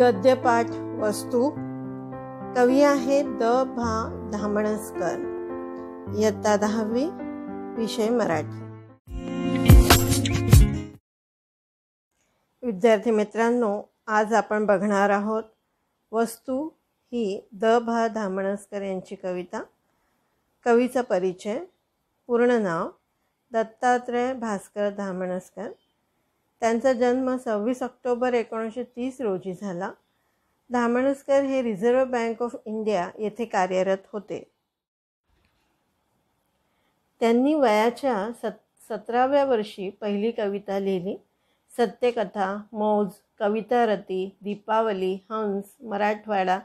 गद्यपाठ वस्तू कवी आहे द भा धामणसकर इयत्ता दहावी विषय मराठी विद्यार्थी मित्रांनो आज आपण बघणार आहोत वस्तू ही द भा धामणसकर यांची कविता कवीचा परिचय पूर्ण नाव दत्तात्रय भास्कर धामणसकर त्यांचा जन्म सव्वीस ऑक्टोबर एकोणीसशे तीस रोजी झाला धामणसकर हे रिझर्व्ह बँक ऑफ इंडिया येथे कार्यरत होते त्यांनी वयाच्या सत सतराव्या वर्षी पहिली कविता लिहिली सत्यकथा मौज कविता रती दीपावली हंस मराठवाडा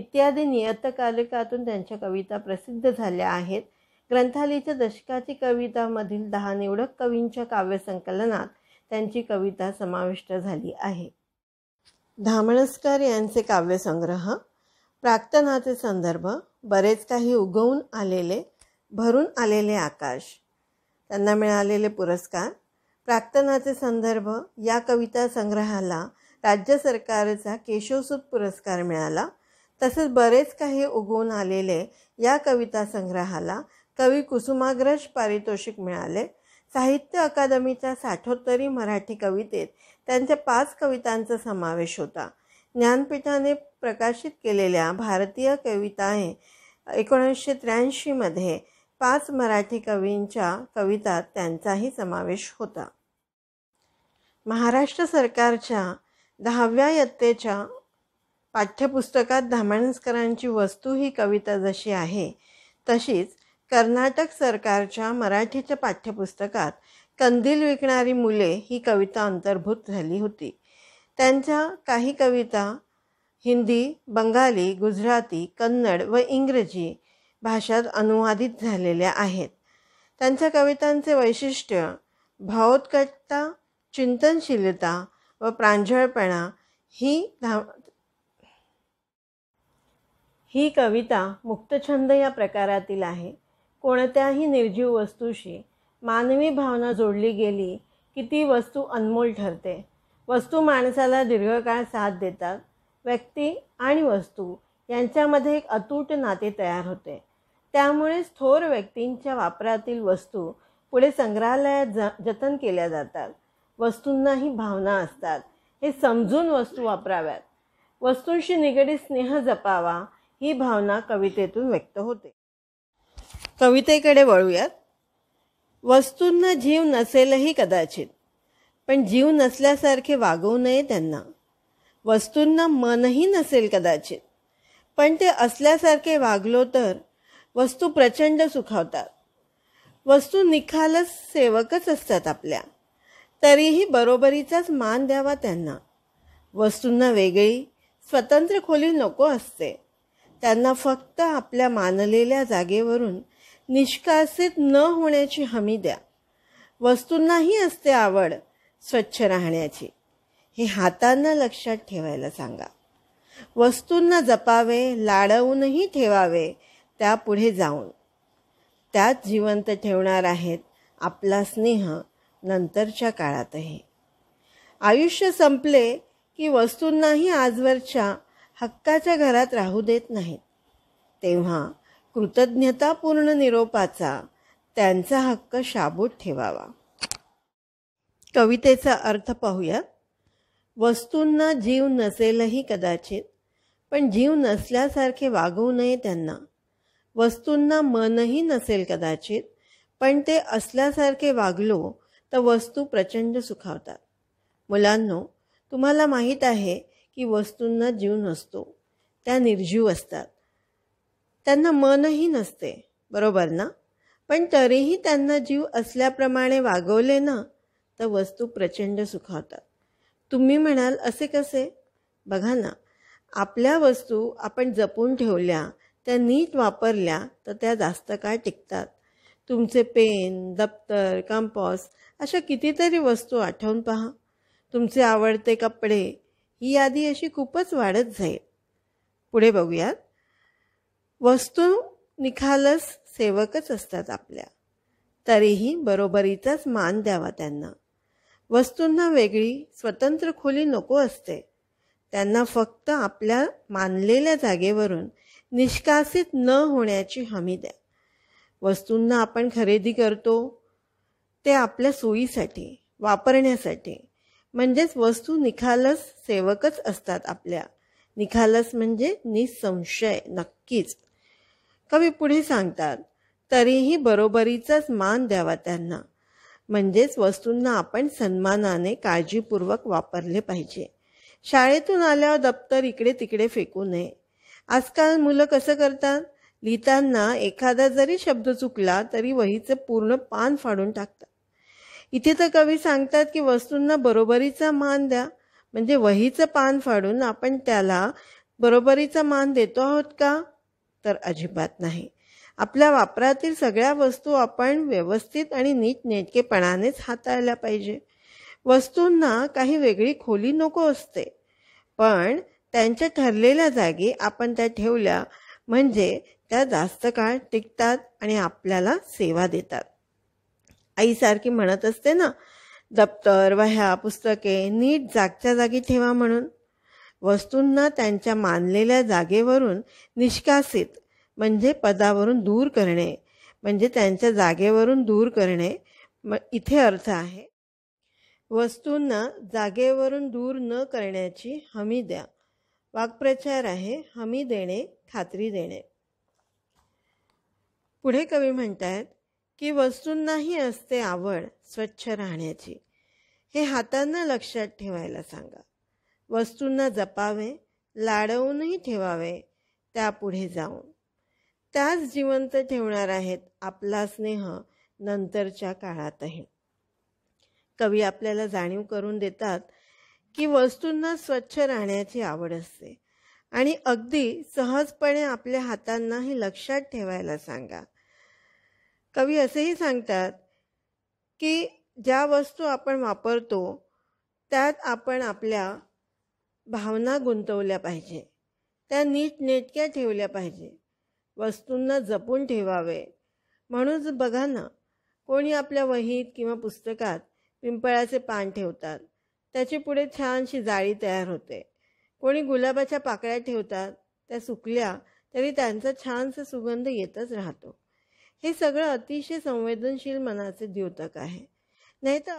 इत्यादी नियतकालिकातून त्यांच्या कविता प्रसिद्ध झाल्या आहेत ग्रंथालयाच्या दशकाची कवितामधील दहा निवडक कवींच्या काव्यसंकलनात त्यांची कविता समाविष्ट झाली आहे धामणसकर यांचे काव्यसंग्रह प्राक्तनाचे संदर्भ बरेच काही उगवून आलेले भरून आलेले आकाश त्यांना मिळालेले पुरस्कार प्राक्तनाचे संदर्भ या कविता संग्रहाला राज्य सरकारचा केशवसूत पुरस्कार मिळाला तसेच बरेच काही उगवून आलेले या कविता संग्रहाला कवी कुसुमाग्रज पारितोषिक मिळाले साहित्य अकादमीच्या साठोत्तरी मराठी कवितेत त्यांच्या पाच कवितांचा समावेश होता ज्ञानपीठाने प्रकाशित केलेल्या भारतीय हे एकोणीसशे त्र्याऐंशीमध्ये पाच मराठी कवींच्या कवितात त्यांचाही समावेश होता महाराष्ट्र सरकारच्या दहाव्या यत्तेच्या पाठ्यपुस्तकात धामणस्करांची वस्तू ही कविता जशी आहे तशीच कर्नाटक सरकारच्या मराठीच्या पाठ्यपुस्तकात कंदील विकणारी मुले ही कविता अंतर्भूत झाली होती त्यांच्या काही कविता हिंदी बंगाली गुजराती कन्नड व इंग्रजी भाषात अनुवादित झालेल्या आहेत त्यांच्या कवितांचे वैशिष्ट्य भावोत्कटता चिंतनशीलता व प्रांजळपणा ही धा ही कविता मुक्तछंद या प्रकारातील आहे कोणत्याही निर्जीव वस्तूशी मानवी भावना जोडली गेली की ती वस्तू अनमोल ठरते वस्तू माणसाला दीर्घकाळ साथ देतात व्यक्ती आणि वस्तू यांच्यामध्ये एक अतूट नाते तयार होते त्यामुळेच थोर व्यक्तींच्या वापरातील वस्तू पुढे संग्रहालयात ज जतन केल्या जातात वस्तूंनाही भावना असतात हे समजून वस्तू वापराव्यात वस्तूंशी निगडीत स्नेह जपावा ही भावना कवितेतून व्यक्त होते कवितेकडे वळूयात वस्तूंना जीव नसेलही कदाचित पण जीव नसल्यासारखे वागवू नये त्यांना वस्तूंना मनही नसेल कदाचित पण ते असल्यासारखे वागलो तर वस्तू प्रचंड सुखावतात वस्तू निखालच सेवकच असतात आपल्या तरीही बरोबरीचाच मान द्यावा त्यांना वस्तूंना वेगळी स्वतंत्र खोली नको असते त्यांना फक्त आपल्या मानलेल्या जागेवरून निष्कासित न होण्याची हमी द्या वस्तूंनाही असते आवड स्वच्छ राहण्याची हे हातांना लक्षात ठेवायला सांगा वस्तूंना जपावे लाडवूनही ठेवावे त्या पुढे जाऊन त्यात जिवंत ठेवणार आहेत आपला स्नेह नंतरच्या काळातही आयुष्य संपले की वस्तूंनाही आजवरच्या हक्काच्या घरात राहू देत नाहीत तेव्हा कृतज्ञतापूर्ण निरोपाचा त्यांचा हक्क शाबूत ठेवावा कवितेचा अर्थ पाहूयात वस्तूंना जीव नसेलही कदाचित पण जीव नसल्यासारखे वागवू नये त्यांना वस्तूंना मनही नसेल कदाचित पण ते असल्यासारखे वागलो तर वस्तू प्रचंड सुखावतात मुलांनो तुम्हाला माहीत आहे की वस्तूंना जीव नसतो त्या निर्जीव असतात त्यांना मनही नसते बरोबर ना पण तरीही त्यांना जीव असल्याप्रमाणे वागवले ना तर वस्तू प्रचंड सुखावतात तुम्ही म्हणाल असे कसे बघा ना आपल्या वस्तू आपण जपून ठेवल्या त्या नीट वापरल्या तर त्या जास्त काळ टिकतात तुमचे पेन दप्तर कंपॉस अशा कितीतरी वस्तू आठवून पहा तुमचे आवडते कपडे ही यादी अशी खूपच वाढत जाईल पुढे बघूयात वस्तू निखालस सेवकच असतात आपल्या तरीही बरोबरीचाच मान द्यावा त्यांना वस्तूंना वेगळी स्वतंत्र खोली नको असते त्यांना फक्त आपल्या मानलेल्या जागेवरून निष्कासित न होण्याची हमी द्या वस्तूंना आपण खरेदी करतो ते आपल्या सोयीसाठी वापरण्यासाठी म्हणजेच वस्तू निखालस सेवकच असतात आपल्या निखालस म्हणजे निसंशय नक्कीच कवी पुढे सांगतात तरीही बरोबरीचाच मान द्यावा त्यांना म्हणजेच वस्तूंना आपण सन्मानाने काळजीपूर्वक वापरले पाहिजे शाळेतून आल्यावर दप्तर इकडे तिकडे फेकू नये आजकाल मुलं कसं करतात लिहिताना एखादा जरी शब्द चुकला तरी वहीचं पूर्ण पान फाडून टाकतात इथे तर कवी सांगतात की वस्तूंना बरोबरीचा मान द्या म्हणजे वहीचं पान फाडून आपण त्याला बरोबरीचा मान देतो आहोत का तर अजिबात नाही आपल्या वापरातील सगळ्या वस्तू आपण व्यवस्थित आणि नीटनेटकेपणानेच हाताळल्या पाहिजे वस्तूंना काही वेगळी खोली नको असते पण त्यांच्या ठरलेल्या जागी आपण त्या ठेवल्या म्हणजे त्या जास्त काळ टिकतात आणि आपल्याला सेवा देतात आईसारखी म्हणत असते ना दप्तर वह्या पुस्तके नीट जागच्या जागी ठेवा म्हणून वस्तूंना त्यांच्या मानलेल्या जागेवरून निष्कासित म्हणजे पदावरून दूर करणे म्हणजे त्यांच्या जागेवरून दूर करणे इथे अर्थ आहे वस्तूंना जागेवरून दूर न करण्याची हमी द्या वाक्प्रचार आहे हमी देणे खात्री देणे पुढे कवी म्हणतात की वस्तूंनाही असते आवड स्वच्छ राहण्याची हे हातांना लक्षात ठेवायला सांगा वस्तूंना जपावे लाडवूनही ठेवावे त्यापुढे जाऊन त्याच जिवंत ठेवणार आहेत आपला स्नेह नंतरच्या काळातही कवी आपल्याला जाणीव करून देतात की वस्तूंना स्वच्छ राहण्याची आवड असते आणि अगदी सहजपणे आपल्या हातांना लक्षात ठेवायला सांगा कवी असेही सांगतात की ज्या वस्तू आपण वापरतो त्यात आपण आपल्या भावना गुंतवल्या पाहिजे त्या नीटनेटक्या ठेवल्या पाहिजे वस्तूंना जपून ठेवावे म्हणूनच बघा ना कोणी आपल्या वहीत किंवा पुस्तकात पिंपळाचे पान ठेवतात त्याची पुढे छानशी जाळी तयार होते कोणी गुलाबाच्या पाकळ्या ठेवतात त्या सुकल्या तरी त्यांचा छानसा सुगंध येतच राहतो हे सगळं अतिशय संवेदनशील मनाचे द्योतक आहे नाहीतर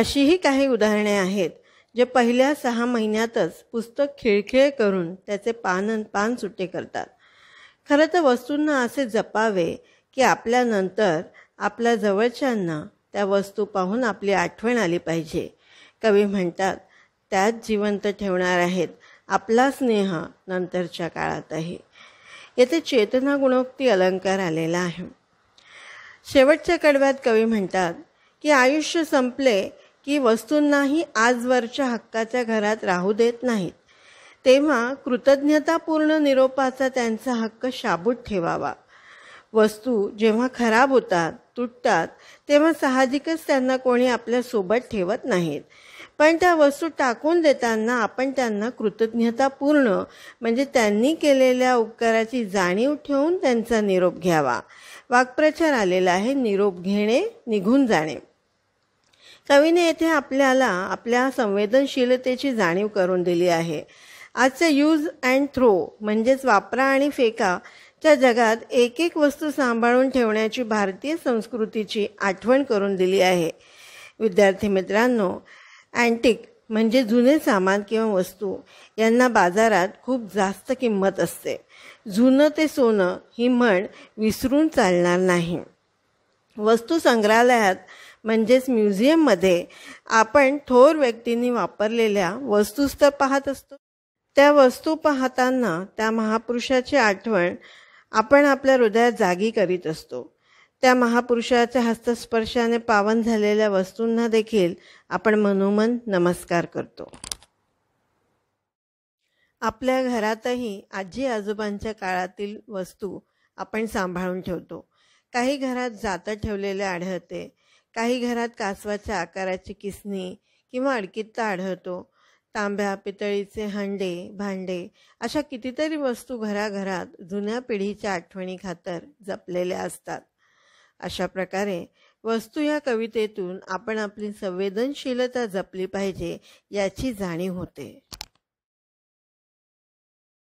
अशीही काही उदाहरणे आहेत जे पहिल्या सहा महिन्यातच पुस्तक खिळखिळ करून त्याचे पान पान सुटे करतात खरं तर वस्तूंना असे जपावे की आपल्यानंतर आपल्या जवळच्यांना त्या वस्तू पाहून आपली आठवण आली पाहिजे कवी म्हणतात त्यात जिवंत ठेवणार आहेत आपला स्नेह नंतरच्या काळातही येथे चेतना गुणोक्ती अलंकार आलेला आहे शेवटच्या कडव्यात कवी म्हणतात की आयुष्य संपले की वस्तूंनाही आजवरच्या हक्काच्या घरात राहू देत नाहीत तेव्हा कृतज्ञतापूर्ण निरोपाचा त्यांचा हक्क शाबूत ठेवावा वस्तू जेव्हा खराब होतात तुटतात तेव्हा साहजिकच त्यांना कोणी आपल्यासोबत ठेवत नाहीत पण त्या वस्तू टाकून देताना आपण त्यांना कृतज्ञतापूर्ण म्हणजे त्यांनी केलेल्या उपकाराची जाणीव ठेवून त्यांचा निरोप घ्यावा वाक्प्रचार आलेला आहे निरोप घेणे निघून जाणे कवीने येथे आपल्याला आपल्या संवेदनशीलतेची जाणीव करून दिली आहे आजचे यूज अँड थ्रो म्हणजेच वापरा आणि फेका त्या जगात एक एक वस्तू सांभाळून ठेवण्याची भारतीय संस्कृतीची आठवण करून दिली आहे विद्यार्थी मित्रांनो अँटिक म्हणजे जुने सामान किंवा वस्तू यांना बाजारात खूप जास्त किंमत असते जुनं ते सोनं ही म्हण विसरून चालणार नाही वस्तू संग्रहालयात म्हणजेच म्युझियममध्ये आपण थोर व्यक्तींनी वापरलेल्या वस्तूच तर पाहत असतो त्या वस्तू पाहताना त्या महापुरुषाची आठवण आपण आपल्या हृदयात जागी करीत असतो त्या महापुरुषाच्या हस्तस्पर्शाने पावन झालेल्या वस्तूंना देखील आपण मनोमन नमस्कार करतो आपल्या घरातही आजी आजोबांच्या काळातील वस्तू आपण सांभाळून ठेवतो काही घरात जातं ठेवलेले आढळते काही घरात कासवाच्या आकाराची किसनी किंवा अडकित्ता आढळतो तांब्या पितळीचे हंडे भांडे अशा कितीतरी वस्तू घराघरात जुन्या पिढीच्या आठवणी खातर जपलेल्या असतात अशा प्रकारे वस्तू या कवितेतून आपण आपली संवेदनशीलता जपली पाहिजे याची जाणीव होते